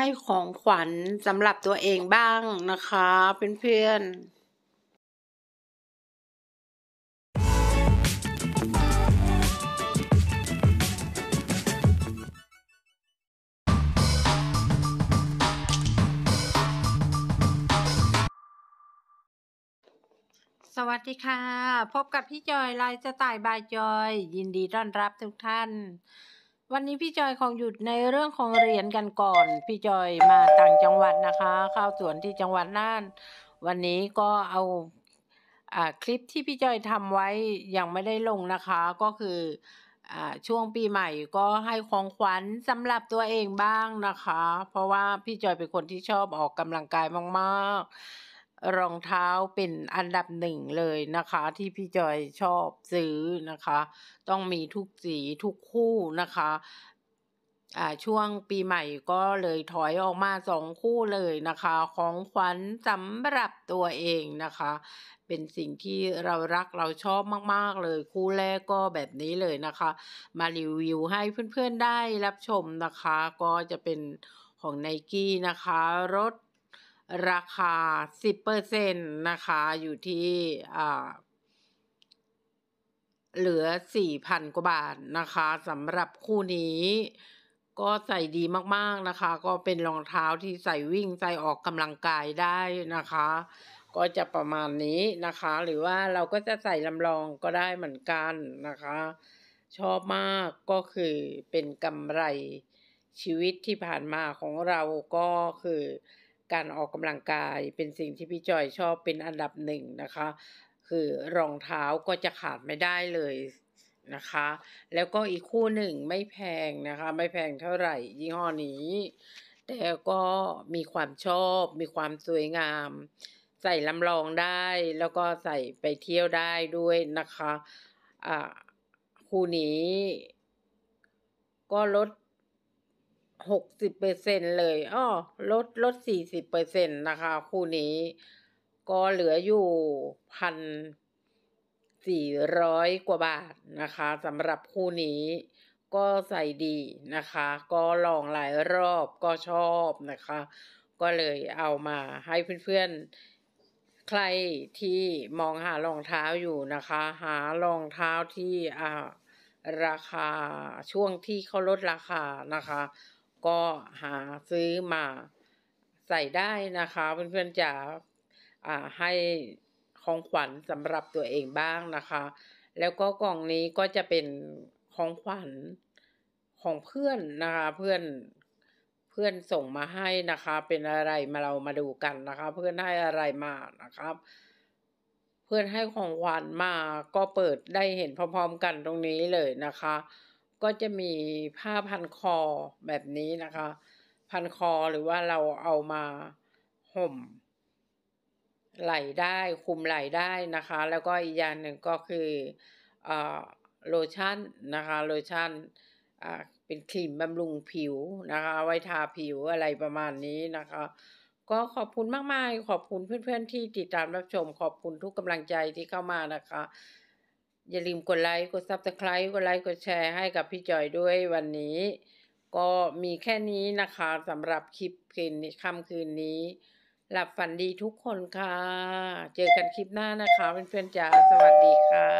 ให้ของขวัญสำหรับตัวเองบ้างนะคะ เพื่อนๆ สวัสดีค่ะ พบกับพี่จอยไลฟ์สไตล์บายจอย ยินดีต้อนรับทุกท่านวันนี้พี่จอยของหยุดในเรื่องของเหรียญกันก่อน พี่จอยมาต่างจังหวัดนะคะ เข้าสวนที่จังหวัดน่านวันนี้ก็เอาอคลิปที่พี่จอยทำไว้ยังไม่ได้ลงนะคะ ก็คืออช่วงปีใหม่ก็ให้ของขวัญสำหรับตัวเองบ้างนะคะ เพราะว่าพี่จอยเป็นคนที่ชอบออกกำลังกายมากๆรองเท้าเป็นอันดับหนึ่งเลยนะคะ ที่พี่จอยชอบซื้อนะคะ ต้องมีทุกสีทุกคู่นะคะช่วงปีใหม่ก็เลยถอยออกมาสองคู่เลยนะคะ ของขวัญสำหรับตัวเองนะคะ เป็นสิ่งที่เรารักเราชอบมากๆ เลยคู่แรกก็แบบนี้เลยนะคะ มารีวิวให้เพื่อน ๆได้รับชมนะคะ ก็จะเป็นของไนกี้นะคะรถราคา 10%นะคะ อยู่ที่เหลือ 4,000 กว่าบาทนะคะสำหรับคู่นี้ ก็ใส่ดีมาก ๆ นะคะ ก็เป็นรองเท้าที่ใส่วิ่งใส่ออกกำลังกายได้นะคะ ก็จะประมาณนี้นะคะ หรือว่าเราก็จะใส่ลำลองก็ได้เหมือนกันนะคะ ชอบมากก็คือเป็นกำไรชีวิตที่ผ่านมาของเราก็คือการออกกำลังกายเป็นสิ่งที่พี่จอยชอบเป็นอันดับหนึ่งนะคะ คือรองเท้าก็จะขาดไม่ได้เลยนะคะ แล้วก็อีกคู่หนึ่งไม่แพงนะคะ ไม่แพงเท่าไหร่ยี่ห้อนี้ แต่ก็มีความชอบ มีความสวยงาม ใส่ลำลองได้แล้วก็ใส่ไปเที่ยวได้ด้วยนะคะอ่าคู่นี้ก็ลดหกสิบเปอร์เซ็นเลย อ้อ ลดลดสี่สิบเปอร์เซ็นตนะคะ คู่นี้ ก็เหลืออยู่พันสี่ร้อยกว่าบาทนะคะสำหรับคู่นี้ก็ใส่ดีนะคะ ก็ลองหลายรอบก็ชอบนะคะ ก็เลยเอามาให้เพื่อนๆ ใครที่มองหารองเท้าอยู่นะคะ หารองเท้าที่อ่าราคาช่วงที่เขาลดราคานะคะก็หาซื้อมาใส่ได้นะคะ เพื่อนๆจะให้ของขวัญสำหรับตัวเองบ้างนะคะ แล้วก็กล่องนี้ก็จะเป็นของขวัญของเพื่อนนะคะเพื่อนเพื่อนส่งมาให้นะคะ เป็นอะไรมาเรามาดูกันนะคะ เพื่อนให้อะไรมานะครับ เพื่อนให้ของขวัญมาก็เปิดได้เห็นพร้อม ๆ กันตรงนี้เลยนะคะก็จะมีผ้าพันคอแบบนี้นะคะ พันคอหรือว่าเราเอามาห่มไหลได้คุมไหลได้นะคะ แล้วก็อีกอย่างหนึ่งก็คืออโลชั่นนะคะ โลชั่นเป็นครีมบำรุงผิวนะคะไว้ทาผิวอะไรประมาณนี้นะคะ ก็ขอบคุณมาก ๆ ขอบคุณเพื่อน ๆ ที่ติดตามรับชม ขอบคุณทุกกำลังใจที่เข้ามานะคะอย่าลืมกดไลค์ กดซับสไคร b e กดไลค์ กดแชร์ให้กับพี่จอยด้วยวันนี้ ก็มีแค่นี้นะคะสำหรับคลิปคืนค่ำคืนนี้ หลับฝันดีทุกคนค่ะ เจอกันคลิปหน้านะคะเพื่อนๆจ๋าสวัสดีค่ะ